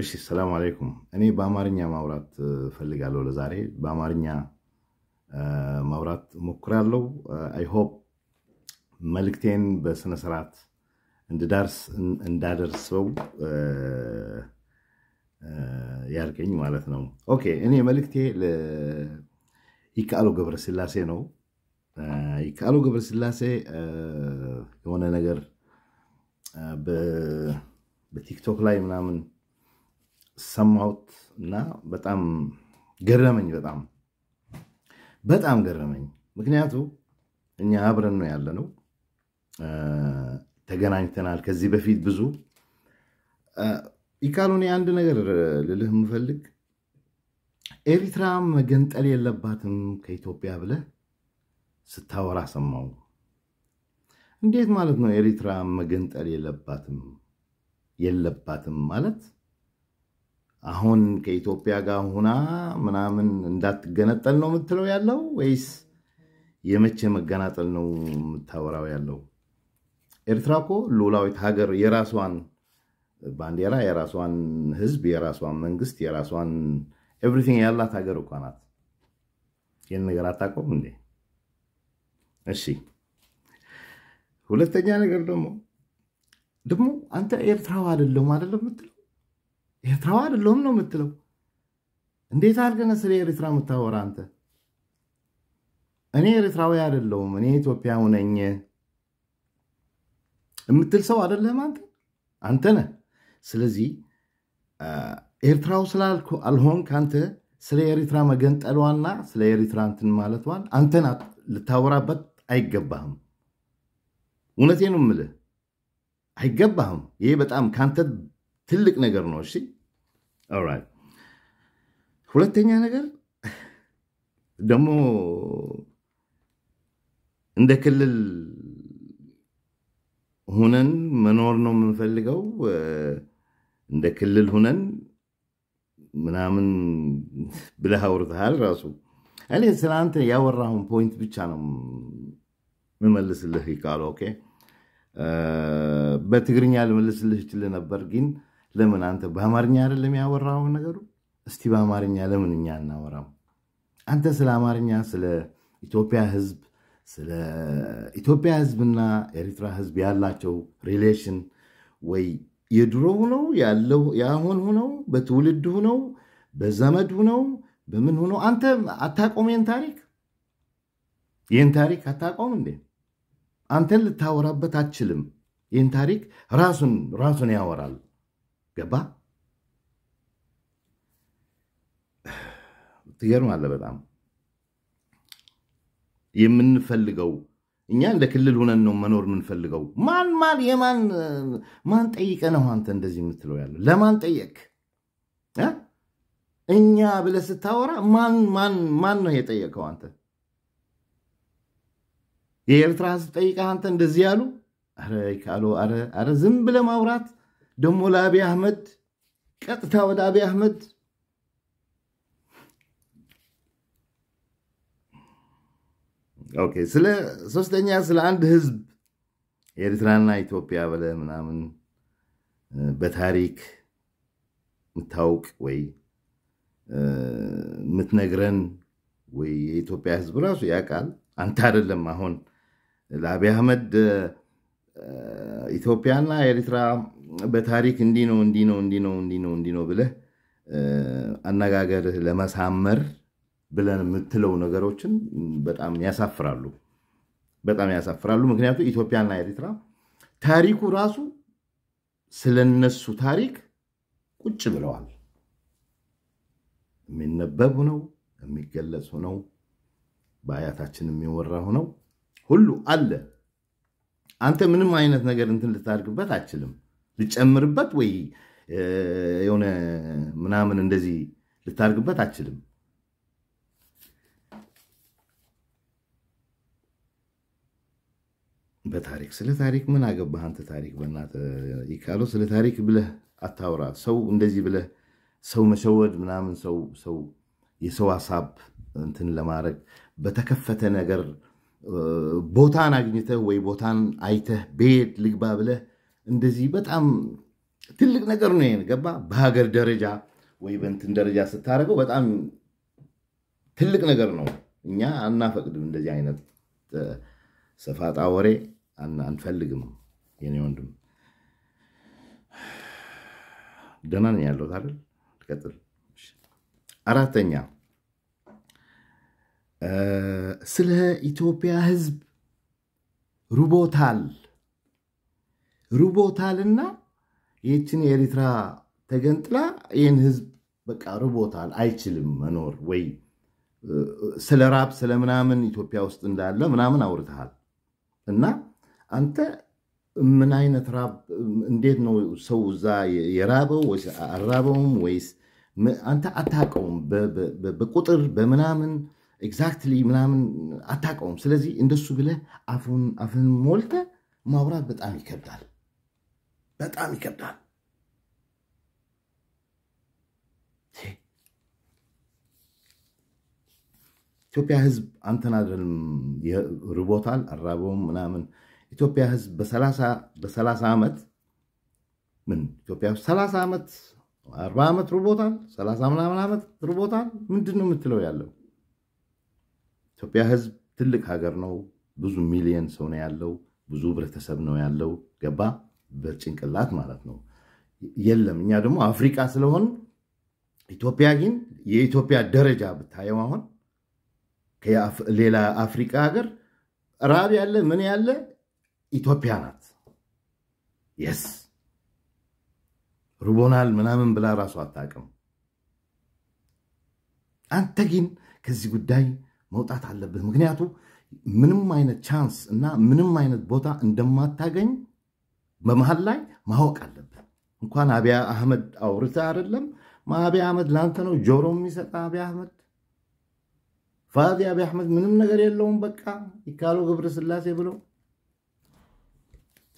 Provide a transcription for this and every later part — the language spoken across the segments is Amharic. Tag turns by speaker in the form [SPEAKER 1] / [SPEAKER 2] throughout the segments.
[SPEAKER 1] እሺ ሰላም አለይኩም እኔ በአማርኛ ማውራት ፈልጋለሁ ለዛሬ በአማርኛ ማውራት ሞክራለሁ አይ ሆፕ መልእክቴን በስነ ስርዓት እንድዳርስ እንዳደርሰው ያርገኝ ማለት ነው ኦኬ እኔ መልእክቴ ይካአሉ ገብረስላሴ ነው ይካአሉ ገብረስላሴ የሆነ ነገር በቲክቶክ ላይ ምናምን ሰማሁት እና በጣም ገረመኝ። በጣም በጣም ገረመኝ። ምክንያቱ እኛ አብረን ነው ነው ተገናኝተናል ከዚህ በፊት ብዙ ይካሉን አንድ ነገር ልልህ የምፈልግ ኤሪትራ መገንጠል የለባትም ከኢትዮጵያ ብለህ ስታወራ ሰማው። እንዴት ማለት ነው? ኤሪትራ መገንጠል የለባትም የለባትም ማለት አሁን ከኢትዮጵያ ጋር ሁና ምናምን እንዳትገነጠል ነው የምትለው ያለው ወይስ የመቼ መገናጠል ነው የምታወራው ያለው? ኤርትራ እኮ ሉላዊት ሀገር የራሷን ባንዲራ፣ የራሷን ህዝብ፣ የራሷን መንግስት፣ የራሷን ኤቭሪቲንግ ያላት ሀገር እኮ ናት። ይህን ነገር አታውቀውም እንዴ? እሺ፣ ሁለተኛ ነገር ደግሞ ደግሞ አንተ ኤርትራው አይደለም አይደለም የምትለው ኤርትራው አይደለሁም ነው የምትለው። እንዴት አድርገነ ስለ ኤርትራ የምታወራ አንተ? እኔ ኤርትራዊ አይደለሁም እኔ ኢትዮጵያው ነኝ የምትል ሰው አይደለም አንተ አንተ ነህ። ስለዚህ ኤርትራው ስላልኩ አልሆን ከአንተ ስለ ኤርትራ መገንጠሏና ስለ ኤርትራ እንትን ማለቷን አንተን ልታወራበት አይገባህም። እውነቴ ነው የምልህ አይገባህም። ይሄ በጣም ከአንተ ትልቅ ነገር ነው። እሺ ኦራይት ሁለተኛ ነገር ደግሞ እንደ ክልል ሁነን መኖር ነው የምንፈልገው እንደ ክልል ሁነን ምናምን ብለህ አውርተሃል ራሱ እኔ ስለ አንተ ያወራሁን ፖይንት ብቻ ነው ምመልስልህ ይቃሉ ኦኬ በትግርኛ ልመልስልህ ይችል ነበር ግን ለምን አንተ በአማርኛ አይደለም ያወራው ነገሩ? እስቲ በአማርኛ ለምን እኛ እናወራው? አንተ ስለ አማርኛ፣ ስለ ኢትዮጵያ ህዝብ፣ ስለ ኢትዮጵያ ህዝብና ኤርትራ ህዝብ ያላቸው ሪሌሽን ወይ የድሮ ሁነው ያለው የአሁን ሁነው በትውልድ ሁነው በዘመድ ሁነው በምን ሁነው አንተ አታቆም ይህን ታሪክ ይህን ታሪክ አታቆም እንዴ? አንተን ልታወራበት አችልም። ይህን ታሪክ ራሱን ራሱን ያወራል። ገባ ትገርማለህ። በጣም የምንፈልገው እኛ እንደ ክልል ሁነን ነው መኖር የምንፈልገው። ማን ማን የማን ማን ጠይቀ ነው አንተ እንደዚህ የምትለው ያለው? ለማን ጠየቅ? እኛ ብለህ ስታወራ ማን ማን ማን ነው የጠየቀው? አንተ የኤርትራ ህዝብ ጠይቀህ አንተ እንደዚህ ያሉ? አረ ካሎ አረ ዝም ብለህ ማውራት ደሞ ለአብይ አህመድ ቀጥታ ወደ አብይ አህመድ ኦኬ። ስለ ሶስተኛ ስለ አንድ ህዝብ ኤርትራና ኢትዮጵያ በለ ምናምን በታሪክ ምታውቅ ወይ ምትነግረን ወይ የኢትዮጵያ ህዝብ ራሱ ያውቃል። አንተ አይደለም አሁን ለአብይ አህመድ ኢትዮጵያና ኤርትራ በታሪክ እንዲህ ነው እንዲህ ነው እንዲህ ነው እንዲህ ነው እንዲህ ነው ብለህ አነጋገር ለመሳመር ብለን የምትለው ነገሮችን በጣም ያሳፍራሉ፣ በጣም ያሳፍራሉ። ምክንያቱም ኢትዮጵያና ኤርትራ ታሪኩ ራሱ ስለነሱ ታሪክ ቁጭ ብለዋል። የሚነበብ ነው የሚገለጽ ነው በአያታችን የሚወራ ነው ሁሉ አለ። አንተ ምንም አይነት ነገር እንትን ልታደርግበት አችልም ልጨምርበት ወይ የሆነ ምናምን እንደዚህ ልታደርግበት አችልም በታሪክ ስለ ታሪክ ምን አገባህ አንተ ታሪክ በእናትህ ይካሉ ስለ ታሪክ ብለህ አታውራ ሰው እንደዚህ ብለህ ሰው መሸወድ ምናምን ሰው ሰው የሰው ሀሳብ እንትን ለማድረግ በተከፈተ ነገር ቦታን አግኝተህ ወይ ቦታን አይተህ ቤት ልግባ ብለህ እንደዚህ በጣም ትልቅ ነገር ነው። ይሄን ገባ በሀገር ደረጃ ወይ በእንትን ደረጃ ስታደርገው በጣም ትልቅ ነገር ነው። እኛ አናፈቅድም፣ እንደዚህ አይነት ሰፋጣ ወሬ አንፈልግም። የኔ ወንድም ደህና ነኝ ያለሁት አይደል? ትቀጥል። አራተኛ ስለ ኢትዮጵያ ህዝብ ሩቦታል ሩቦታልና ይህችን የኤሪትራ ተገንጥላ ይህን ህዝብ በቃ ርቦታል፣ አይችልም መኖር ወይ ስለ ራብ ስለ ምናምን ኢትዮጵያ ውስጥ እንዳለ ምናምን አውርተሃል እና አንተ ምን አይነት ራብ እንዴት ነው ሰው እዛ የራበው ወይስ አራበውም ወይስ አንተ አታውቀውም በቁጥር በምናምን ኤግዛክትሊ ምናምን አታውቀውም። ስለዚህ እንደሱ ብለህ አፍን ሞልተ ማውራት በጣም ይከብዳል፣ በጣም ይከብዳል። ኢትዮጵያ ህዝብ አንተን አይደለም ርቦታል፣ አራበውም ምናምን ኢትዮጵያ ህዝብ በሰላሳ ዓመት ምን ኢትዮጵያ ሰላሳ ዓመት አርባ ዓመት ርቦታል፣ ሰላሳ ምናምን ዓመት ርቦታል። ምንድን ነው የምትለው ያለው ኢትዮጵያ ህዝብ ትልቅ ሀገር ነው። ብዙ ሚሊየን ሰው ነው ያለው። ብዙ ህብረተሰብ ነው ያለው። ገባ በጭንቅላት ማለት ነው። የለም እኛ ደግሞ አፍሪካ ስለሆን ኢትዮጵያ ግን የኢትዮጵያ ደረጃ ብታየው አሁን ሌላ አፍሪካ ሀገር ራብ ያለ ምን ያለ ኢትዮጵያ ናት። የስ ርቦናል ምናምን ብላ ራሱ አታውቅም። አንተ ግን ከዚህ ጉዳይ መውጣት አለብህ። ምክንያቱ ምንም አይነት ቻንስ እና ምንም አይነት ቦታ እንደማታገኝ በመሀል ላይ ማወቅ አለብህ። እንኳን አብይ አህመድ አውርተ አይደለም አብይ አህመድ ለአንተ ነው ጆሮ የሚሰጥ አብይ አህመድ ፋዚ አብይ አህመድ ምንም ነገር የለውም። በቃ ይካሉ ግብረ ስላሴ ብሎ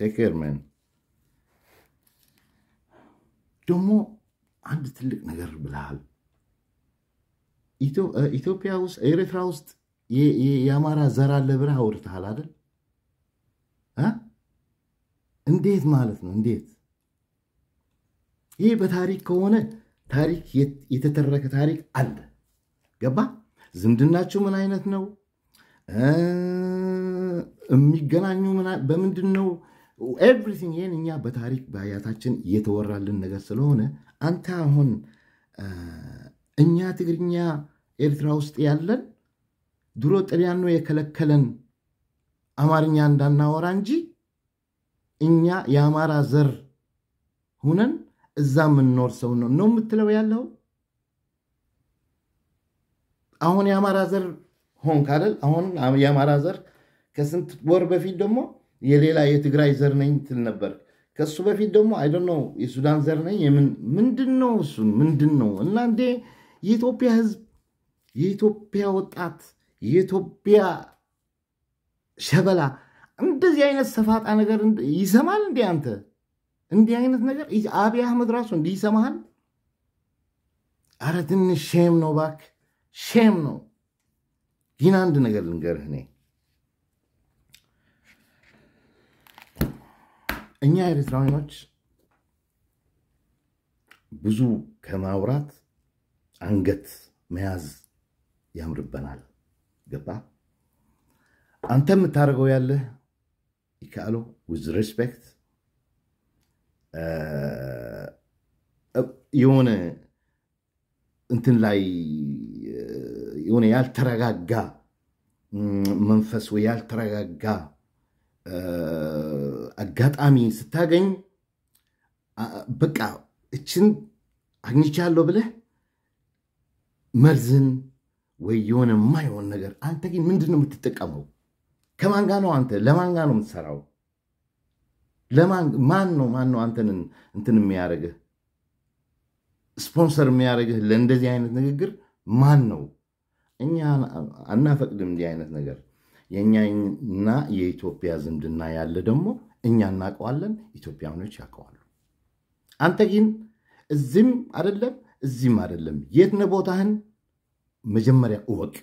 [SPEAKER 1] ቴክርመን ደግሞ አንድ ትልቅ ነገር ብልሃል። ኢትዮጵያ ውስጥ ኤርትራ ውስጥ የአማራ ዘር አለ ብለህ አውርተሃል አይደል? እንዴት ማለት ነው? እንዴት ይህ በታሪክ ከሆነ ታሪክ የተተረከ ታሪክ አለ። ገባ? ዝምድናቸው ምን አይነት ነው? የሚገናኙ በምንድን ነው? ኤቭሪቲንግ ይህን እኛ በታሪክ በአያታችን እየተወራልን ነገር ስለሆነ አንተ አሁን እኛ ትግርኛ ኤርትራ ውስጥ ያለን ድሮ ጥሪያን ነው የከለከለን አማርኛ እንዳናወራ እንጂ እኛ የአማራ ዘር ሁነን እዛ የምንኖር ሰው ነው ነው የምትለው ያለው አሁን የአማራ ዘር ሆን ካለል አሁን የአማራ ዘር ከስንት ወር በፊት ደግሞ የሌላ የትግራይ ዘር ነኝ ትል ነበር ከሱ በፊት ደግሞ አይደ ነው የሱዳን ዘር ነኝ ምንድን ነው እሱን ምንድን ነው እና እንዴ የኢትዮጵያ ህዝብ፣ የኢትዮጵያ ወጣት፣ የኢትዮጵያ ሸበላ እንደዚህ አይነት ሰፋጣ ነገር ይሰማል? እንዲህ አንተ እንዲህ አይነት ነገር አብይ አህመድ ራሱ እንዲህ ይሰማሃል? አረ ትንሽ ሼም ነው ባክ፣ ሼም ነው። ግን አንድ ነገር ልንገርህ እኔ እኛ ኤርትራውያኖች ብዙ ከማውራት አንገት መያዝ ያምርበናል። ገባ? አንተ የምታደርገው ያለህ ይካሉ ዊዝ ሬስፔክት የሆነ እንትን ላይ የሆነ ያልተረጋጋ መንፈስ ወይ ያልተረጋጋ አጋጣሚ ስታገኝ በቃ እችን አግኝቻለሁ ብለህ መርዝን ወይ የሆነ የማይሆን ነገር አንተ ግን ምንድን ነው የምትጠቀመው? ከማን ነው አንተ ለማን ነው የምትሰራው? ማን ነው ማን ነው አንተን እንትን የሚያደርግህ ስፖንሰር የሚያደርግህ ለእንደዚህ አይነት ንግግር ማን ነው? እኛ አናፈቅድም እንዲህ አይነት ነገር። የእኛና የኢትዮጵያ ዝምድና ያለ ደግሞ እኛ እናውቀዋለን፣ ኢትዮጵያኖች ያውቀዋሉ። አንተ ግን እዚህም አይደለም እዚህም አይደለም። የት ነው ቦታህን መጀመሪያ እወቅ።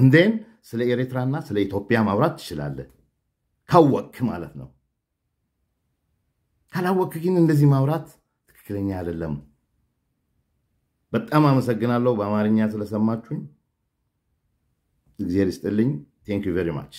[SPEAKER 1] እንዴን ስለ ኤርትራና ስለ ኢትዮጵያ ማውራት ትችላለህ፣ ካወቅክ ማለት ነው። ካላወቅክ ግን እንደዚህ ማውራት ትክክለኛ አይደለም። በጣም አመሰግናለሁ በአማርኛ ስለሰማችሁኝ። እግዚአብሔር ይስጥልኝ። ቴንክ ዩ ቨሪ ማች